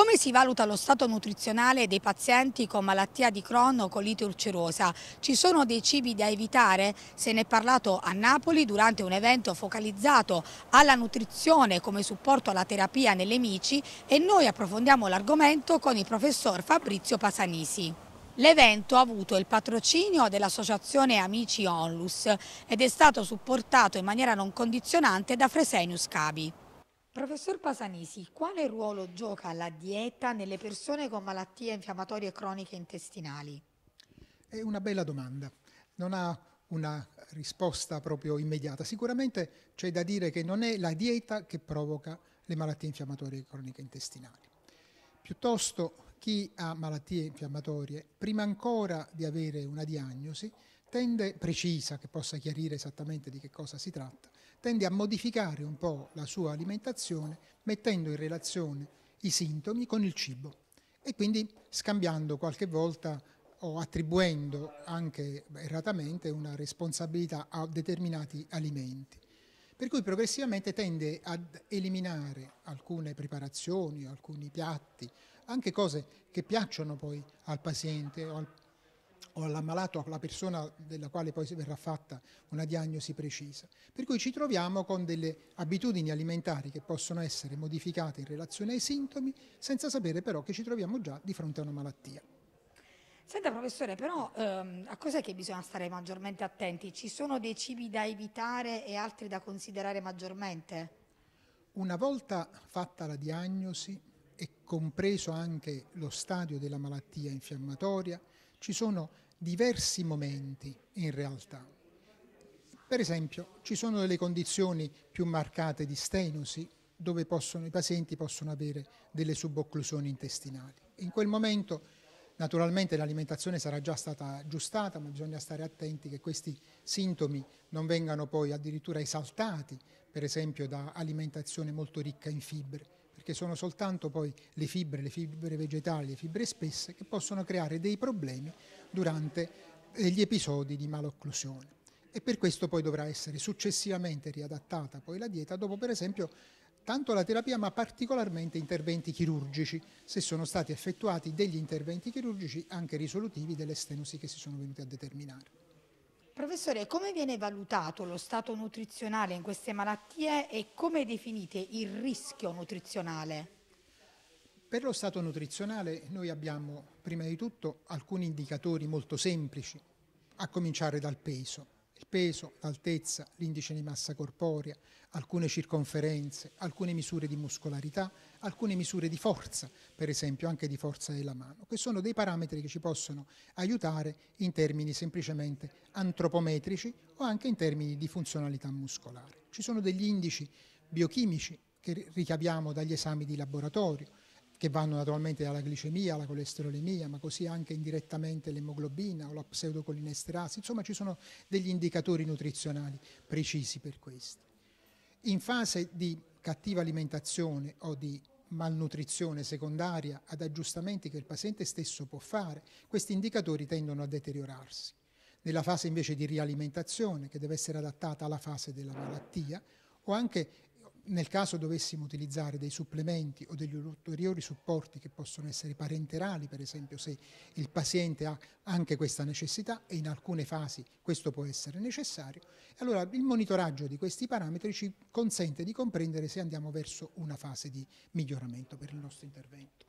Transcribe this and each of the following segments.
Come si valuta lo stato nutrizionale dei pazienti con malattia di Crohn o colite ulcerosa? Ci sono dei cibi da evitare? Se ne è parlato a Napoli durante un evento focalizzato alla nutrizione come supporto alla terapia nelle mici e noi approfondiamo l'argomento con il professor Fabrizio Pasanisi. L'evento ha avuto il patrocinio dell'associazione Amici Onlus ed è stato supportato in maniera non condizionante da Fresenius Cabi. Professor Pasanisi, quale ruolo gioca la dieta nelle persone con malattie infiammatorie croniche intestinali? È una bella domanda, non ha una risposta proprio immediata. Sicuramente c'è da dire che non è la dieta che provoca le malattie infiammatorie croniche intestinali. Piuttosto chi ha malattie infiammatorie, prima ancora di avere una diagnosi, tende, precisa, che possa chiarire esattamente di che cosa si tratta, tende a modificare un po' la sua alimentazione mettendo in relazione i sintomi con il cibo e quindi scambiando qualche volta o attribuendo anche erratamente una responsabilità a determinati alimenti. Per cui progressivamente tende ad eliminare alcune preparazioni, alcuni piatti, anche cose che piacciono poi al paziente o al o all'ammalato, alla persona della quale poi verrà fatta una diagnosi precisa. Per cui ci troviamo con delle abitudini alimentari che possono essere modificate in relazione ai sintomi, senza sapere però che ci troviamo già di fronte a una malattia. Senta professore, però ehm, a cos'è che bisogna stare maggiormente attenti? Ci sono dei cibi da evitare e altri da considerare maggiormente? Una volta fatta la diagnosi e compreso anche lo stadio della malattia infiammatoria, ci sono diversi momenti in realtà. Per esempio, ci sono delle condizioni più marcate di stenosi dove possono, i pazienti possono avere delle subocclusioni intestinali. In quel momento Naturalmente l'alimentazione sarà già stata aggiustata, ma bisogna stare attenti che questi sintomi non vengano poi addirittura esaltati, per esempio da alimentazione molto ricca in fibre perché sono soltanto poi le fibre, le fibre vegetali, le fibre spesse che possono creare dei problemi durante eh, gli episodi di malocclusione. E per questo poi dovrà essere successivamente riadattata poi la dieta dopo per esempio tanto la terapia ma particolarmente interventi chirurgici, se sono stati effettuati degli interventi chirurgici anche risolutivi delle stenosi che si sono venute a determinare. Professore, come viene valutato lo stato nutrizionale in queste malattie e come definite il rischio nutrizionale? Per lo stato nutrizionale noi abbiamo prima di tutto alcuni indicatori molto semplici, a cominciare dal peso peso, l'altezza, l'indice di massa corporea, alcune circonferenze, alcune misure di muscolarità, alcune misure di forza, per esempio anche di forza della mano, che sono dei parametri che ci possono aiutare in termini semplicemente antropometrici o anche in termini di funzionalità muscolare. Ci sono degli indici biochimici che ricaviamo dagli esami di laboratorio, che vanno naturalmente dalla glicemia alla colesterolemia, ma così anche indirettamente l'emoglobina o la pseudocolinesterasi, insomma ci sono degli indicatori nutrizionali precisi per questo. In fase di cattiva alimentazione o di malnutrizione secondaria ad aggiustamenti che il paziente stesso può fare, questi indicatori tendono a deteriorarsi. Nella fase invece di rialimentazione, che deve essere adattata alla fase della malattia, o anche nel caso dovessimo utilizzare dei supplementi o degli ulteriori supporti che possono essere parenterali, per esempio se il paziente ha anche questa necessità e in alcune fasi questo può essere necessario, allora il monitoraggio di questi parametri ci consente di comprendere se andiamo verso una fase di miglioramento per il nostro intervento.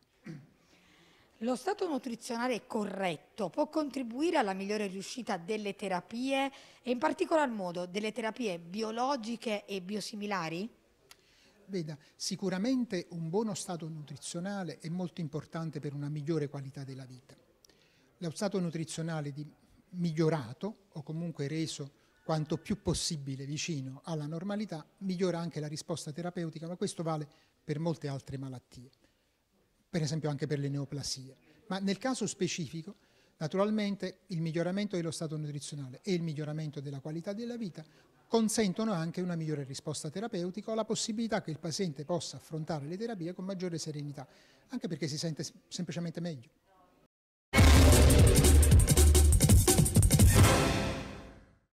Lo stato nutrizionale corretto può contribuire alla migliore riuscita delle terapie e in particolar modo delle terapie biologiche e biosimilari? Veda, sicuramente un buono stato nutrizionale è molto importante per una migliore qualità della vita. Lo stato nutrizionale migliorato o comunque reso quanto più possibile vicino alla normalità migliora anche la risposta terapeutica, ma questo vale per molte altre malattie, per esempio anche per le neoplasie. Ma nel caso specifico, naturalmente, il miglioramento dello stato nutrizionale e il miglioramento della qualità della vita consentono anche una migliore risposta terapeutica o la possibilità che il paziente possa affrontare le terapie con maggiore serenità, anche perché si sente semplicemente meglio.